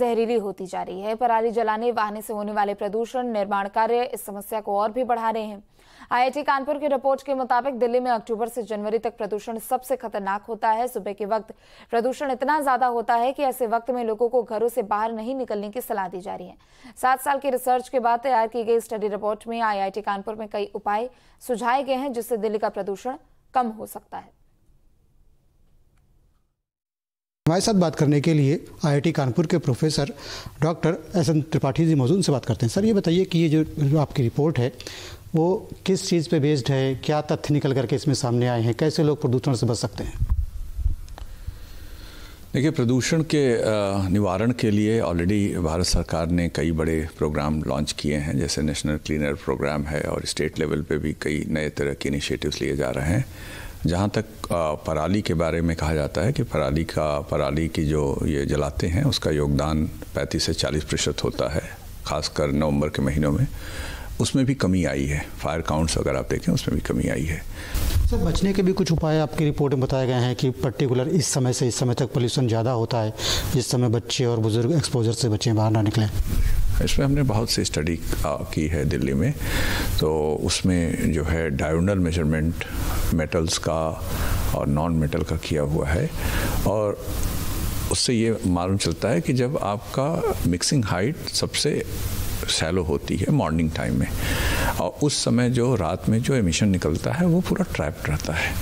जहरीली होती जा रही है पराली जलाने वाहने से होने वाले प्रदूषण निर्माण कार्य इस समस्या को और भी बढ़ा रहे हैं आईआईटी कानपुर की रिपोर्ट के मुताबिक दिल्ली में अक्टूबर से जनवरी तक प्रदूषण सबसे खतरनाक होता है सुबह के वक्त प्रदूषण इतना ज्यादा होता है कि ऐसे वक्त में लोगों को घरों से बाहर नहीं निकलने की सलाह दी जा रही है सात साल की रिसर्च के बाद तैयार की गई स्टडी रिपोर्ट में आईआईटी कानपुर में कई उपाय सुझाए गए हैं जिससे दिल्ली का प्रदूषण कम हो सकता है हमारे साथ बात करने के लिए आईआईटी कानपुर के professor doctor S N Tripathi ji मौजूद से बात करते हैं सर ये बताइए कि ये जो आपकी रिपोर्ट है वो किस चीज़ पे बेस्ड है क्या तथ्य निकल करके इसमें सामने आए हैं कैसे लोग प्रदूषण से बच सकते हैं देखिए प्रदूषण के निवारण के लिए ऑलरेडी भारत सरकार ने कई बड़े प्रोग्राम लॉन्च किए हैं जैसे नेशनल क्लीनर प्रोग्राम है और स्टेट लेवल पे भी कई नए तरह के इनिशिएटिव्स लिए जा रहे हैं जहाँ तक पराली के बारे में कहा जाता है कि पराली का पराली की जो ये जलाते हैं उसका योगदान 35 से 40 प्रतिशत होता है खासकर नवंबर के महीनों में उसमें भी कमी आई है फायर काउंट्स अगर आप देखें उसमें भी कमी आई है सर बचने के भी कुछ उपाय आपकी रिपोर्ट में बताए गए हैं कि पर्टिकुलर इस समय से इस समय तक पोल्यूशन ज़्यादा होता है जिस समय बच्चे और बुज़ुर्ग एक्सपोजर से बच्चे बाहर ना निकलें इसमें हमने बहुत सी स्टडी की है दिल्ली में तो उसमें जो है डायोनल मेजरमेंट मेटल्स का और नॉन मेटल का किया हुआ है और उससे ये मालूम चलता है कि जब आपका मिक्सिंग हाइट सबसे सैलो होती है मॉर्निंग टाइम में और उस समय जो रात में जो एमिशन निकलता है वो पूरा ट्रैप्ड रहता है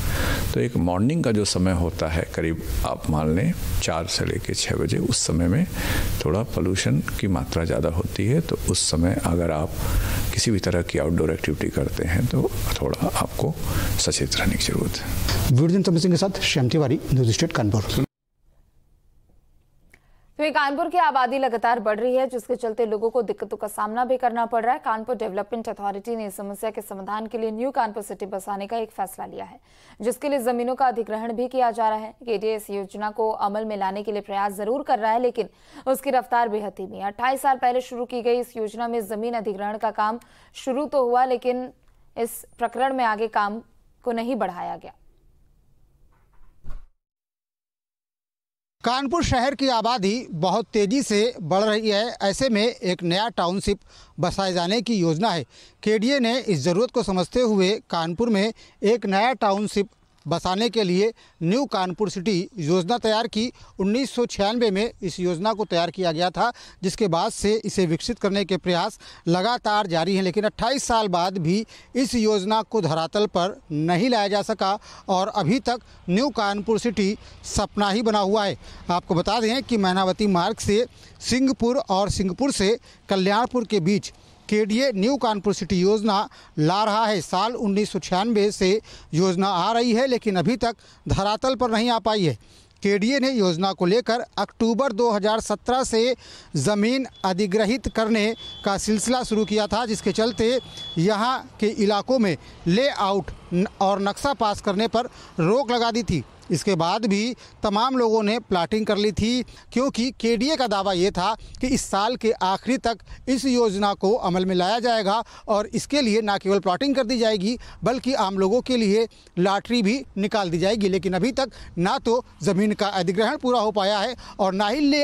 तो एक मॉर्निंग का जो समय होता है करीब आप मान लें चार से लेकर छः बजे उस समय में थोड़ा पोल्यूशन की मात्रा ज़्यादा होती है तो उस समय अगर आप किसी भी तरह की आउटडोर एक्टिविटी करते हैं तो थोड़ा आपको सचेत रहने की जरूरत है वीरदिन सिंह के साथ श्याम तिवारी न्यूज स्टेट कानपुर कानपुर की आबादी लगातार बढ़ रही है जिसके चलते लोगों को दिक्कतों का सामना भी करना पड़ रहा है कानपुर डेवलपमेंट अथॉरिटी ने इस समस्या के समाधान के लिए न्यू कानपुर सिटी बसाने का एक फैसला लिया है जिसके लिए जमीनों का अधिग्रहण भी किया जा रहा है केडीए इस योजना को अमल में लाने के लिए प्रयास जरूर कर रहा है लेकिन उसकी रफ्तार बेहद धीमी है अट्ठाईस साल पहले शुरू की गई इस योजना में जमीन अधिग्रहण का काम शुरू तो हुआ लेकिन इस प्रकरण में आगे काम को नहीं बढ़ाया गया कानपुर शहर की आबादी बहुत तेज़ी से बढ़ रही है ऐसे में एक नया टाउनशिप बसाए जाने की योजना है केडीए ने इस ज़रूरत को समझते हुए कानपुर में एक नया टाउनशिप बसाने के लिए न्यू कानपुर सिटी योजना तैयार की उन्नीस में इस योजना को तैयार किया गया था जिसके बाद से इसे विकसित करने के प्रयास लगातार जारी हैं लेकिन 28 साल बाद भी इस योजना को धरातल पर नहीं लाया जा सका और अभी तक न्यू कानपुर सिटी सपना ही बना हुआ है आपको बता दें कि मैनावती मार्ग से सिंहपुर और सिंहपुर से कल्याणपुर के बीच के D A new Kanpur city योजना ला रहा है साल उन्नीस से योजना आ रही है लेकिन अभी तक धरातल पर नहीं आ पाई है ए ने योजना को लेकर अक्टूबर 2017 से ज़मीन अधिग्रहित करने का सिलसिला शुरू किया था जिसके चलते यहां के इलाकों में लेआउट और नक्शा पास करने पर रोक लगा दी थी इसके बाद भी तमाम लोगों ने प्लाटिंग कर ली थी क्योंकि केडीए का दावा ये था कि इस साल के आखिरी तक इस योजना को अमल में लाया जाएगा और इसके लिए ना केवल प्लाटिंग कर दी जाएगी बल्कि आम लोगों के लिए लॉटरी भी निकाल दी जाएगी लेकिन अभी तक ना तो ज़मीन का अधिग्रहण पूरा हो पाया है और ना ही ले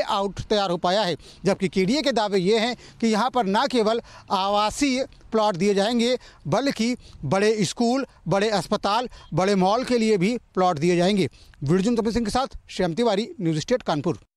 तैयार हो पाया है जबकि के के दावे ये हैं कि यहाँ पर ना केवल आवासीय प्लॉट दिए जाएंगे बल्कि बड़े स्कूल बड़े अस्पताल बड़े मॉल के लिए भी प्लॉट दिए जाएंगे वीरजन तपन सिंह के साथ श्याम तिवारी न्यूज़ स्टेट कानपुर